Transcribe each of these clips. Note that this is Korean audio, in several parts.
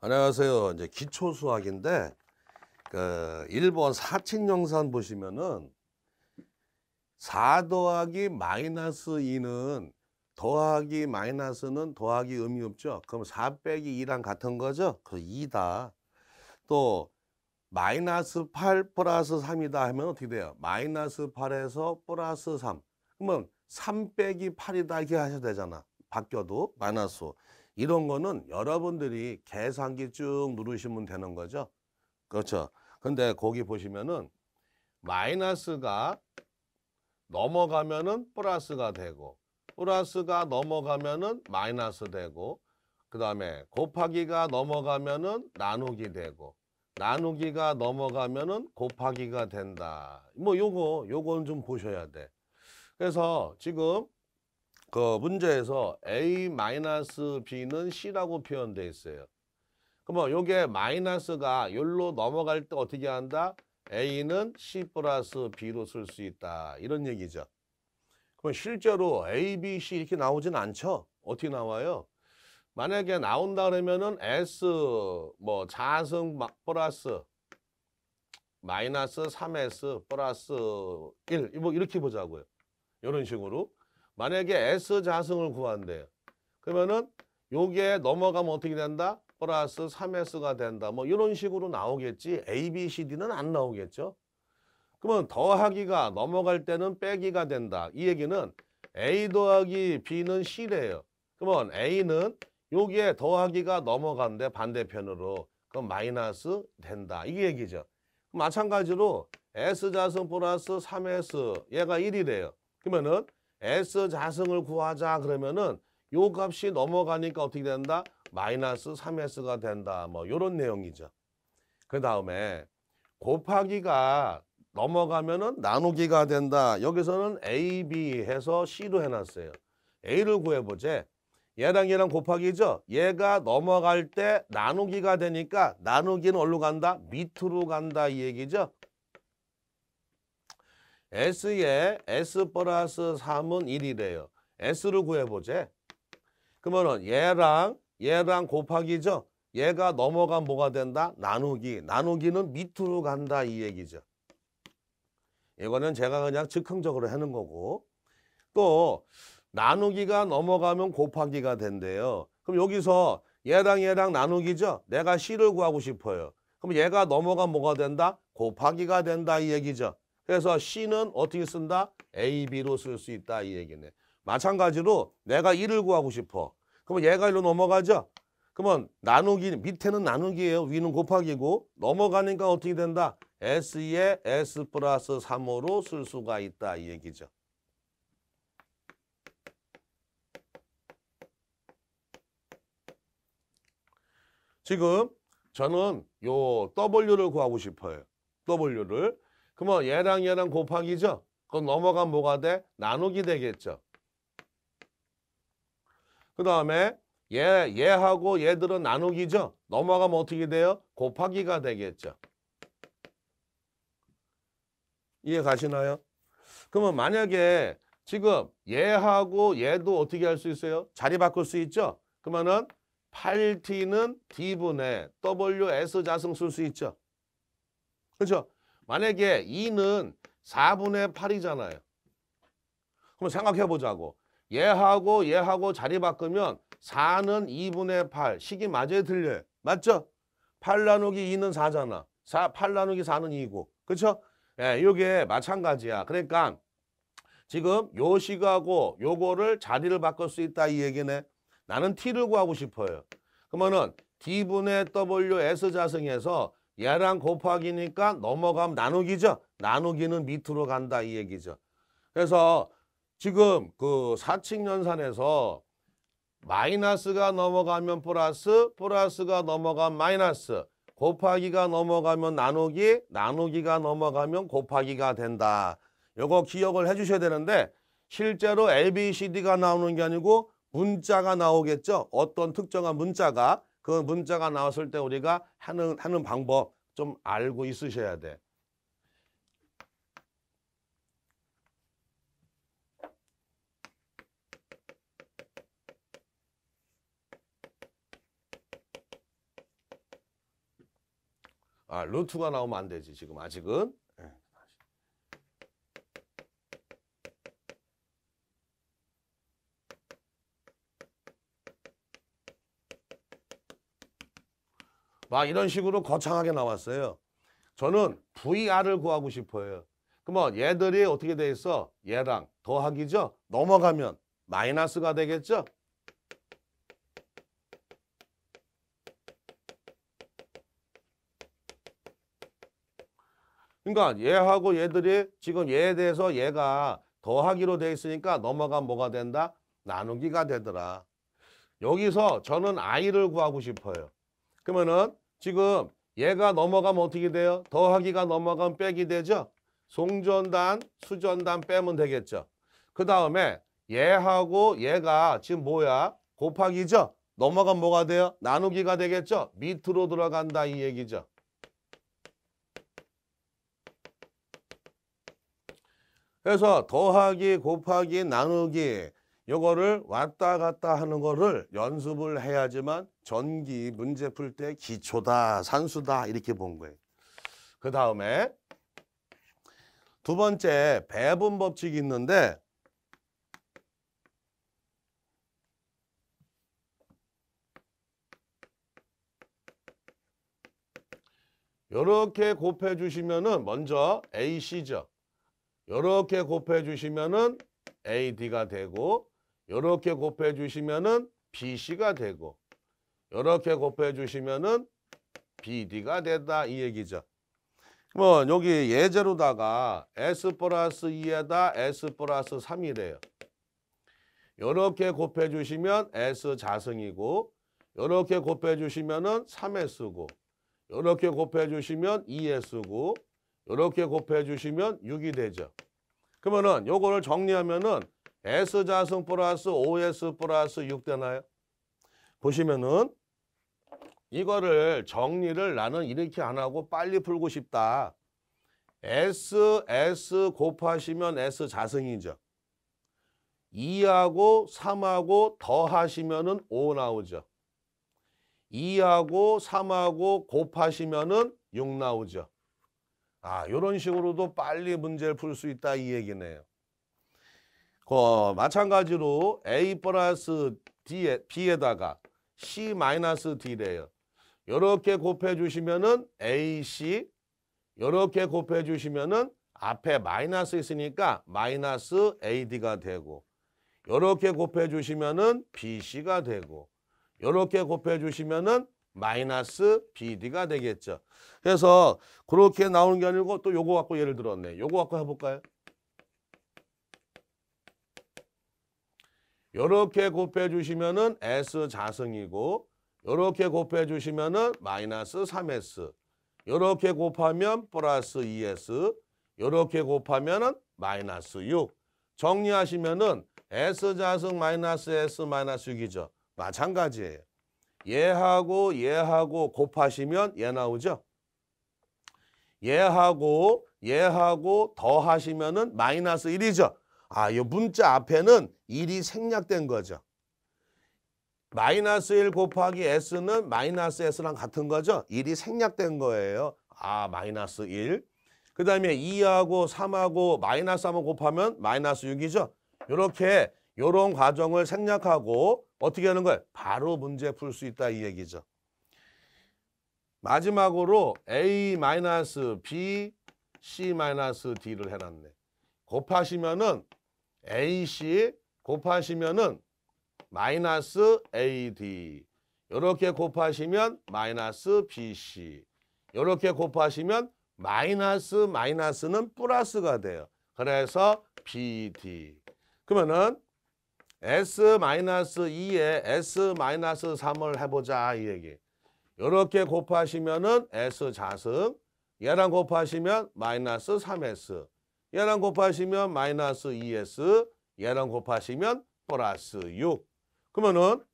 안녕하세요. 이제 기초 수학인데 그 1번 사칙 영산 보시면은 4 더하기 마이너스 2는 더하기 마이너스는 더하기 의미 없죠. 그럼 4 빼기 2랑 같은 거죠. 그래서 2다. 또 마이너스 8 플러스 3이다 하면 어떻게 돼요? 마이너스 8에서 플러스 3. 그러면 3 빼기 8이다 이렇게 하셔야 되잖아. 바뀌어도 마이너스. 이런 거는 여러분들이 계산기 쭉 누르시면 되는 거죠. 그렇죠. 근데 거기 보시면은 마이너스가 넘어가면은 플러스가 되고 플러스가 넘어가면은 마이너스 되고 그 다음에 곱하기가 넘어가면은 나누기 되고 나누기가 넘어가면은 곱하기가 된다. 뭐 요거 요건좀 보셔야 돼. 그래서 지금 그 문제에서 a 마이너스 b는 c라고 표현돼 있어요. 그러면 요게 마이너스가 열로 넘어갈 때 어떻게 한다? a는 c 플러스 b로 쓸 수 있다. 이런 얘기죠. 그럼 실제로 a, b, c 이렇게 나오진 않죠. 어떻게 나와요? 만약에 나온다 그러면은 s 뭐 자승 플러스 마이너스 3s 플러스 1뭐 이렇게 보자고요. 이런 식으로 만약에 S 자승을 구한대요. 그러면은 요게 넘어가면 어떻게 된다? 플러스 3S가 된다. 뭐 이런 식으로 나오겠지. A, B, C, D는 안 나오겠죠. 그러면 더하기가 넘어갈 때는 빼기가 된다. 이 얘기는 A 더하기 B는 C래요. 그러면 A는 여기에 더하기가 넘어간데 반대편으로 그럼 마이너스 된다. 이게 얘기죠. 마찬가지로 S자승 플러스 3S 얘가 1이래요. 그러면은 S 자승을 구하자 그러면은 요 값이 넘어가니까 어떻게 된다? 마이너스 3S가 된다. 뭐 요런 내용이죠. 그 다음에 곱하기가 넘어가면은 나누기가 된다. 여기서는 A, B 해서 C로 해놨어요. A를 구해보제. 얘랑 얘랑 곱하기죠. 얘가 넘어갈 때 나누기가 되니까 나누기는 어디로 간다? 밑으로 간다 이 얘기죠. S에 S 플러스 3은 1이래요. S를 구해보재. 그러면 얘랑 얘랑 곱하기죠. 얘가 넘어가 뭐가 된다? 나누기. 나누기는 밑으로 간다 이 얘기죠. 이거는 제가 그냥 즉흥적으로 하는 거고 또 나누기가 넘어가면 곱하기가 된대요. 그럼 여기서 얘랑 얘랑 나누기죠. 내가 C를 구하고 싶어요. 그럼 얘가 넘어가 뭐가 된다? 곱하기가 된다 이 얘기죠. 그래서 C는 어떻게 쓴다? A, B로 쓸 수 있다 이 얘기네. 마찬가지로 내가 1을 구하고 싶어. 그러면 얘가 1로 넘어가죠. 그러면 나누기 밑에는 나누기예요. 위는 곱하기고 넘어가니까 어떻게 된다? S에 S 플러스 3으로쓸 수가 있다 이 얘기죠. 지금 저는 요 W를 구하고 싶어요. W를 그러면 얘랑 얘랑 곱하기죠? 그건 넘어간 뭐가 돼? 나누기 되겠죠. 그 다음에 얘, 예, 얘하고 얘들은 나누기죠. 넘어가면 어떻게 돼요? 곱하기가 되겠죠. 이해 가시나요? 그러면 만약에 지금 얘하고 얘도 어떻게 할 수 있어요? 자리 바꿀 수 있죠? 그러면은 8t는 d분의 ws 자승 쓸 수 있죠. 그렇죠? 만약에 2는 4분의 8이잖아요. 그럼 생각해 보자고. 얘하고 얘하고 자리 바꾸면 4는 2분의 8. 식이 맞아요? 들려요? 맞죠? 8 나누기 2는 4잖아. 4, 8 나누기 4는 2고. 그렇죠? 예, 요게 마찬가지야. 그러니까 지금 요 식하고 요거를 자리를 바꿀 수 있다 이 얘기네. 나는 t를 구하고 싶어요. 그러면은 d분의 ws 자승에서 얘랑 곱하기니까 넘어가면 나누기죠. 나누기는 밑으로 간다 이 얘기죠. 그래서 지금 그 사칙연산에서 마이너스가 넘어가면 플러스, 플러스가 넘어가면 마이너스, 곱하기가 넘어가면 나누기, 나누기가 넘어가면 곱하기가 된다. 요거 기억을 해주셔야 되는데 실제로 ABCD가 나오는 게 아니고 문자가 나오겠죠. 어떤 특정한 문자가 그 문자가 나왔을 때 우리가 하는, 하는 방법 좀 알고 있으셔야 돼. 아, 루트가 나오면 안 되지, 지금 아직은. 막 이런 식으로 거창하게 나왔어요. 저는 VR을 구하고 싶어요. 그러면 얘들이 어떻게 돼 있어? 얘랑 더하기죠? 넘어가면 마이너스가 되겠죠? 그러니까 얘하고 얘들이 지금 얘에 대해서 얘가 더하기로 돼 있으니까 넘어가 뭐가 된다? 나누기가 되더라. 여기서 저는 i를 구하고 싶어요. 그러면은 지금 얘가 넘어가면 어떻게 돼요? 더하기가 넘어가면 빼기 되죠? 송전단, 수전단 빼면 되겠죠. 그 다음에 얘하고 얘가 지금 뭐야? 곱하기죠? 넘어가면 뭐가 돼요? 나누기가 되겠죠? 밑으로 들어간다 이 얘기죠. 그래서 더하기, 곱하기, 나누기 요거를 왔다 갔다 하는 거를 연습을 해야지만 전기 문제 풀 때 기초다, 산수다 이렇게 본 거예요. 그 다음에 두 번째 배분 법칙이 있는데 이렇게 곱해 주시면은 먼저 AC죠. 이렇게 곱해 주시면은 AD가 되고 이렇게 곱해 주시면은 BC가 되고 이렇게 곱해 주시면은 BD가 된다 이 얘기죠. 그 여기 예제로다가 S 플러스 2에다 S 플러스 3이래요. 이렇게 곱해 주시면 S 자승이고 이렇게 곱해 주시면은 3S고 이렇게 곱해 주시면 2S고 이렇게 곱해 주시면 6이 되죠. 그러면은 요거를 정리하면은 S자승 플러스 5S 플러스 6 되나요? 보시면은 이거를 정리를 나는 이렇게 안 하고 빨리 풀고 싶다. S, S 곱하시면 S 자승이죠. 2하고 3하고 더하시면 은5 나오죠. 2하고 3하고 곱하시면 은6 나오죠. 아, 이런 식으로도 빨리 문제를 풀 수 있다 이 얘기네요. 어, 마찬가지로 A 플러스 D에, B에다가 C 마이너스 D래요. 이렇게 곱해 주시면은 AC 이렇게 곱해 주시면은 앞에 마이너스 있으니까 마이너스 AD가 되고 이렇게 곱해 주시면은 BC가 되고 이렇게 곱해 주시면은 마이너스 BD가 되겠죠. 그래서 그렇게 나오는 게 아니고 또 요거 갖고 예를 들었네. 요거 갖고 해볼까요? 이렇게 곱해 주시면은 S 자승이고 이렇게 곱해 주시면은 마이너스 3S 이렇게 곱하면 플러스 2S 이렇게 곱하면은 마이너스 6 정리하시면은 s 좌승 마이너스 S 마이너스 6이죠. 마찬가지예요. 얘하고 얘하고 곱하시면 얘 나오죠. 얘하고 얘하고 더하시면은 마이너스 1이죠. 아, 이 문자 앞에는 1이 생략된 거죠. 마이너스 1 곱하기 S는 마이너스 S랑 같은 거죠. 1이 생략된 거예요. 아, 마이너스 1. 그 다음에 2하고 3하고 마이너스 3을 곱하면 마이너스 6이죠. 이렇게 이런 과정을 생략하고 어떻게 하는 거예요? 바로 문제 풀 수 있다 이 얘기죠. 마지막으로 A-B, C-D를 해놨네. 곱하시면은 AC 곱하시면은 마이너스 AD 이렇게 곱하시면 마이너스 BC 이렇게 곱하시면 마이너스 마이너스는 플러스가 돼요. 그래서 BD 그러면은 S 마이너스 2에 S 마이너스 3을 해보자 이 얘기 이렇게 곱하시면은 S 자승 얘랑 곱하시면 마이너스 3S 얘랑 곱하시면 마이너스 2S 얘랑 곱하시면 플러스 6 그러면은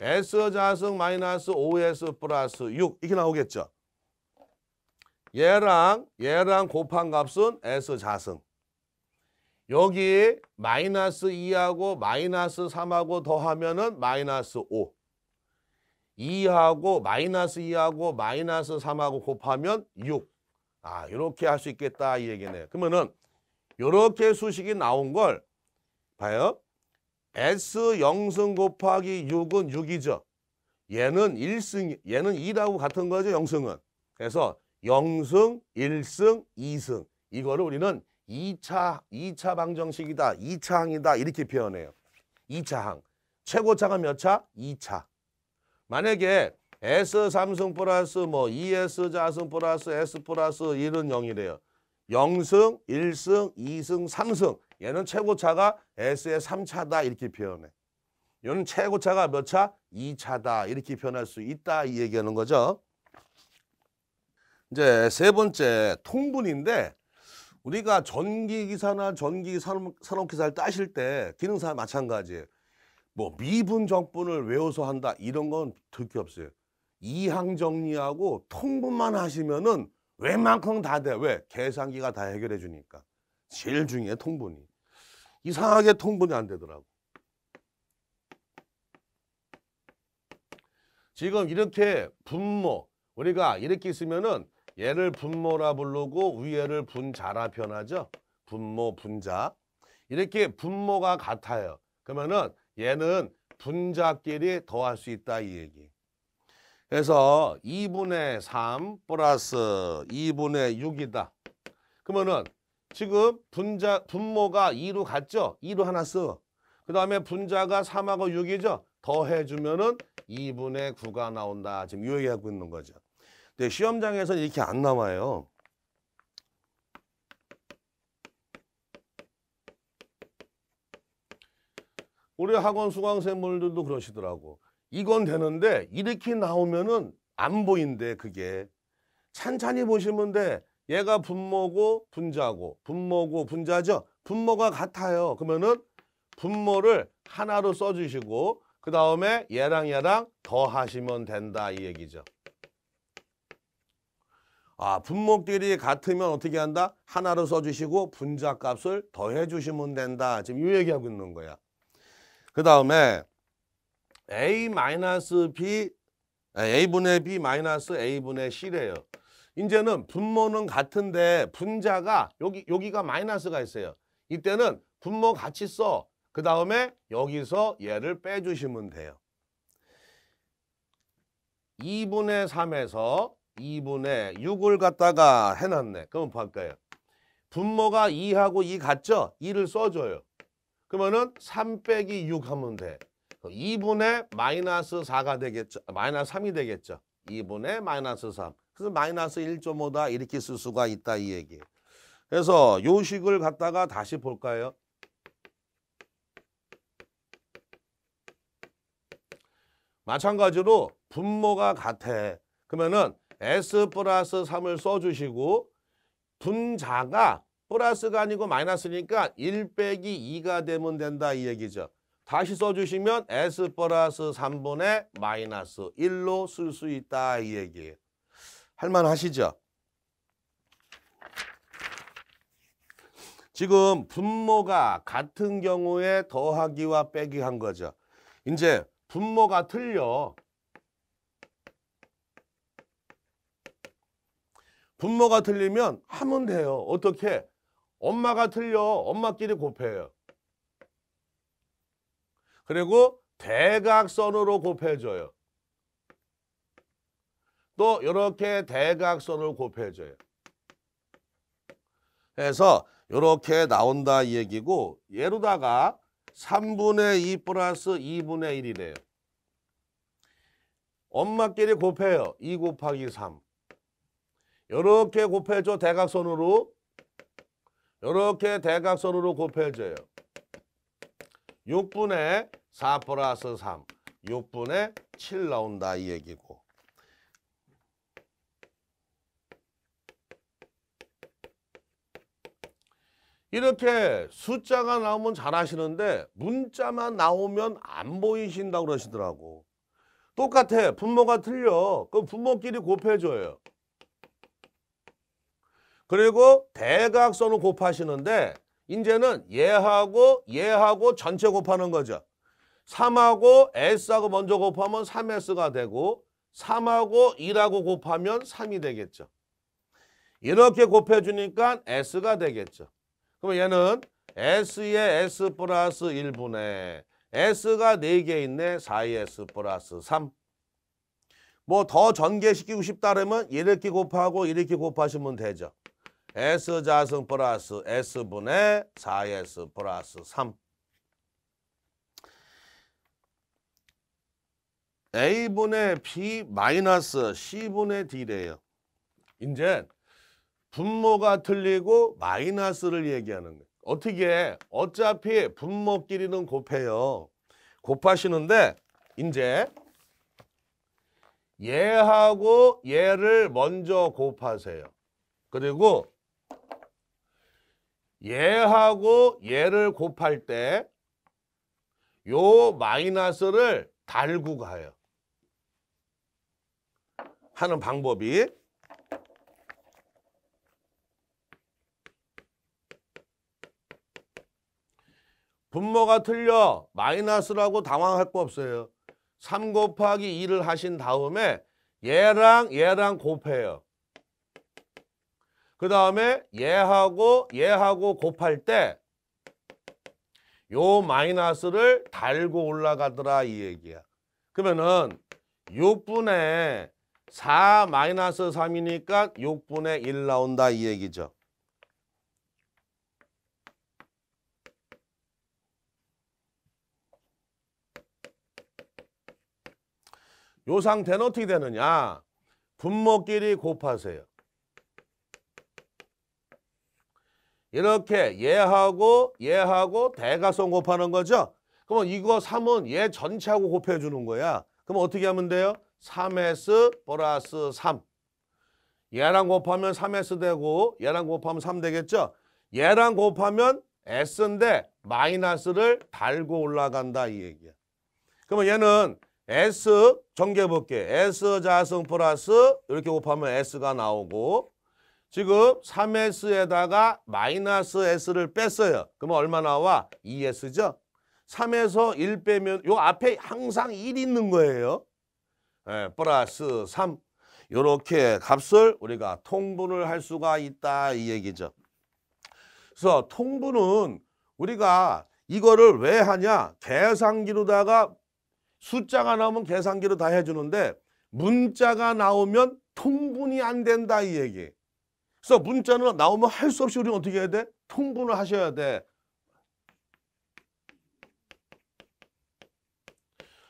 S 좌승 마이너스 5S 플러스 6 이렇게 나오겠죠. 얘랑 얘랑 곱한 값은 S 자승. 여기 마이너스 2하고 마이너스 3하고 더하면은 마이너스 5. 2하고 마이너스 2하고 마이너스 3하고 곱하면 6. 아 이렇게 할 수 있겠다 이 얘기네요. 그러면은 이렇게 수식이 나온 걸 봐요. S 영승 곱하기 6은 6이죠. 얘는 1승, 얘는 2라고 같은 거죠, 영승은. 그래서 영승, 1승, 2승. 이거를 우리는 2차, 2차 방정식이다, 2차 항이다 이렇게 표현해요. 2차 항. 최고차가 몇 차? 2차. 만약에 S3승 플러스 뭐 2S자승 e 플러스 S 플러스 1은 0이래요. 0승, 1승, 2승, 3승 얘는 최고차가 S의 3차다 이렇게 표현해. 얘는 최고차가 몇 차? 2차다 이렇게 표현할 수 있다 이 얘기하는 거죠. 이제 세 번째 통분인데 우리가 전기기사나 전기 산업기사를 따실 때 기능사 마찬가지뭐 미분 정분을 외워서 한다 이런 건 특히 없어요. 이항 정리하고 통분만 하시면은 웬만큼 다 돼. 왜? 계산기가 다 해결해 주니까. 제일 중요해 통분이. 이상하게 통분이 안 되더라고. 지금 이렇게 분모 우리가 이렇게 있으면은 얘를 분모라 부르고 위에를 분자라 표하죠 분모 분자 이렇게 분모가 같아요. 그러면은 얘는 분자끼리 더할 수 있다 이 얘기. 그래서 2분의 3 플러스 2분의 6이다. 그러면은 지금 분자 분모가 2로 갔죠? 2로 하나 써. 그 다음에 분자가 3하고 6이죠? 더해주면 은 2분의 9가 나온다. 지금 이 얘기하고 있는 거죠. 근데 시험장에서는 이렇게 안 나와요. 우리 학원 수강생물들도 그러시더라고. 이건 되는데 이렇게 나오면 은안 보인대 그게. 찬찬히 보시면 돼. 얘가 분모고 분자고 분모고 분자죠. 분모가 같아요. 그러면은 분모를 하나로 써주시고 그 다음에 얘랑 얘랑 더하시면 된다 이 얘기죠. 아 분모끼리 같으면 어떻게 한다? 하나로 써주시고 분자값을 더해주시면 된다. 지금 이 얘기하고 있는 거야. 그 다음에 a 마이너스 b a분의 b 마이너스 a분의 c래요. 이제는 분모는 같은데 분자가 여기 여기가 마이너스가 있어요. 이때는 분모 같이 써. 그 다음에 여기서 얘를 빼주시면 돼요. 2분의 3에서 2분의 6을 갖다가 해놨네. 그럼 볼까요? 분모가 2하고 2 같죠? 2를 써줘요. 그러면은 3 빼기 6 하면 돼. 2분의 마이너스 4가 되겠죠. 마이너스 3이 되겠죠. 2분의 마이너스 3. 그래서 마이너스 1.5다 이렇게 쓸 수가 있다 이 얘기. 그래서 요식을 갖다가 다시 볼까요? 마찬가지로 분모가 같아. 그러면은 S 플러스 3을 써주시고 분자가 플러스가 아니고 마이너스니까 1 빼기 2가 되면 된다 이 얘기죠. 다시 써주시면 S 플러스 3분의 마이너스 1로 쓸 수 있다 이 얘기예요. 할만하시죠? 지금 분모가 같은 경우에 더하기와 빼기 한 거죠. 이제 분모가 틀려. 분모가 틀리면 하면 돼요. 어떻게? 엄마가 틀려. 엄마끼리 곱해요. 그리고 대각선으로 곱해줘요. 또 이렇게 대각선을 곱해줘요. 해서 이렇게 나온다 이 얘기고 예로다가 3분의 2 플러스 2분의 1이래요. 엄마끼리 곱해요. 2 곱하기 3. 이렇게 곱해줘 대각선으로. 이렇게 대각선으로 곱해줘요. 6분의 4 플러스 3. 6분의 7 나온다 이 얘기고. 이렇게 숫자가 나오면 잘하시는데 문자만 나오면 안 보이신다고 그러시더라고. 똑같아. 분모가 틀려. 그럼 분모끼리 곱해줘요. 그리고 대각선을 곱하시는데 이제는 얘하고 얘하고 전체 곱하는 거죠. 3하고 S하고 먼저 곱하면 3S가 되고 3하고 2라고 곱하면 3이 되겠죠. 이렇게 곱해주니까 S가 되겠죠. 그럼 얘는 S의 S 플러스 1분의 S가 4개 있네. 4S 플러스 3. 뭐 더 전개시키고 싶다면 이렇게 곱하고 이렇게 곱하시면 되죠. S자승 플러스 S분의 4S 플러스 3. A분의 B 마이너스 C분의 D래요. 이제 분모가 틀리고 마이너스를 얘기하는 거예요. 어떻게 어차피 분모끼리는 곱해요. 곱하시는데 이제 얘하고 얘를 먼저 곱하세요. 그리고 얘하고 얘를 곱할 때 요 마이너스를 달고 가요. 하는 방법이 분모가 틀려 마이너스라고 당황할 거 없어요. 3 곱하기 2를 하신 다음에 얘랑 얘랑 곱해요. 그 다음에 얘하고 얘하고 곱할 때 요 마이너스를 달고 올라가더라 이 얘기야. 그러면은 6분의 4 마이너스 3이니까 6분의 1 나온다 이 얘기죠. 요 상태는 어떻게 되느냐. 분모끼리 곱하세요. 이렇게 얘하고 얘하고 대가성 곱하는 거죠. 그러면 이거 3은 얘 전체하고 곱해주는 거야. 그럼 어떻게 하면 돼요? 3S 플러스 3. 얘랑 곱하면 3S 되고 얘랑 곱하면 3 되겠죠? 얘랑 곱하면 S인데 마이너스를 달고 올라간다 이 얘기야. 그러면 얘는 S 정계법계 S 자승 플러스 이렇게 곱하면 S가 나오고 지금 3S에다가 마이너스 S를 뺐어요. 그러면 얼마 나와? 2S죠? 3에서 1 빼면 요 앞에 항상 1 있는 거예요. 예, 플러스 3 이렇게 값을 우리가 통분을 할 수가 있다 이 얘기죠. 그래서 통분은 우리가 이거를 왜 하냐 계산기로다가 숫자가 나오면 계산기로 다 해주는데 문자가 나오면 통분이 안 된다 이 얘기. 그래서 문자는 나오면 할 수 없이 우리는 어떻게 해야 돼? 통분을 하셔야 돼.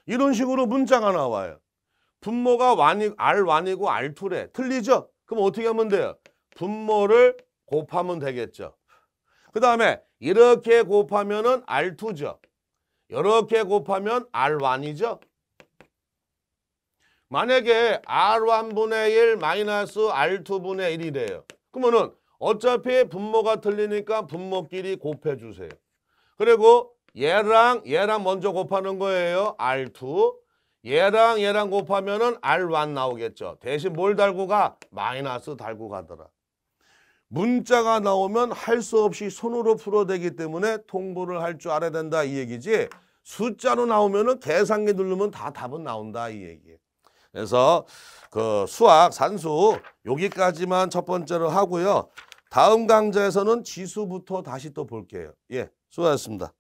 이런 식으로 문자가 나와요. 분모가 완이, R1이고 R2래. 틀리죠? 그럼 어떻게 하면 돼요? 분모를 곱하면 되겠죠. 그 다음에 이렇게 곱하면 은 R2죠. 이렇게 곱하면 R1이죠. 만약에 R1분의 1 마이너스 R2분의 1이래요. 그러면은 어차피 분모가 틀리니까 분모끼리 곱해주세요. 그리고 얘랑 얘랑 먼저 곱하는 거예요. R2. 얘랑 얘랑 곱하면 은 R1 나오겠죠. 대신 뭘 달고 가? 마이너스 달고 가더라. 문자가 나오면 할 수 없이 손으로 풀어대기 때문에 통보를 할 줄 알아야 된다 이 얘기지 숫자로 나오면은 계산기 누르면 다 답은 나온다 이 얘기예요. 그래서 그 수학 산수 여기까지만 첫 번째로 하고요. 다음 강좌에서는 지수부터 다시 또 볼게요. 예, 수고하셨습니다.